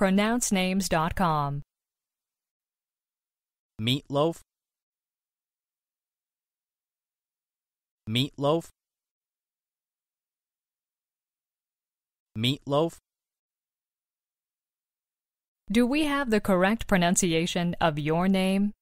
pronouncenames.com. Meatloaf Meatloaf Meatloaf Do we have the correct pronunciation of your name?